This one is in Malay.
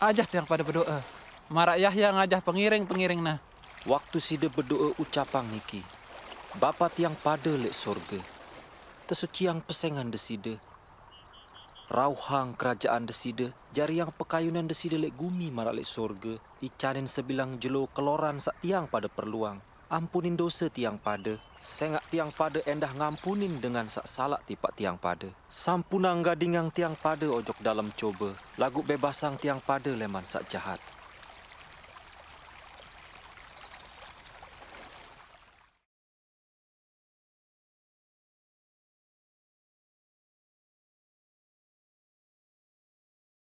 ajah yang pada berdoa. Marak Yahya ngajah pengiring-pengiring nah. Waktu si sida berdoa ucapan niki. Bapa tiang pada lek sorga. Tersuci yang pesengan desida. Rauhang kerajaan de desida. Jari yang pekayunan de desida lek gumi marak lek sorga. Icanin sebilang jelo keloran sak tiang pada perluang ampunin dosa tiang pada. Sengak tiang pada endah ngampunin dengan sak salak tipak tiang pada. Sampunang gadingang tiang pada ojok dalam coba. Lagu bebasang tiang pada leman sak jahat.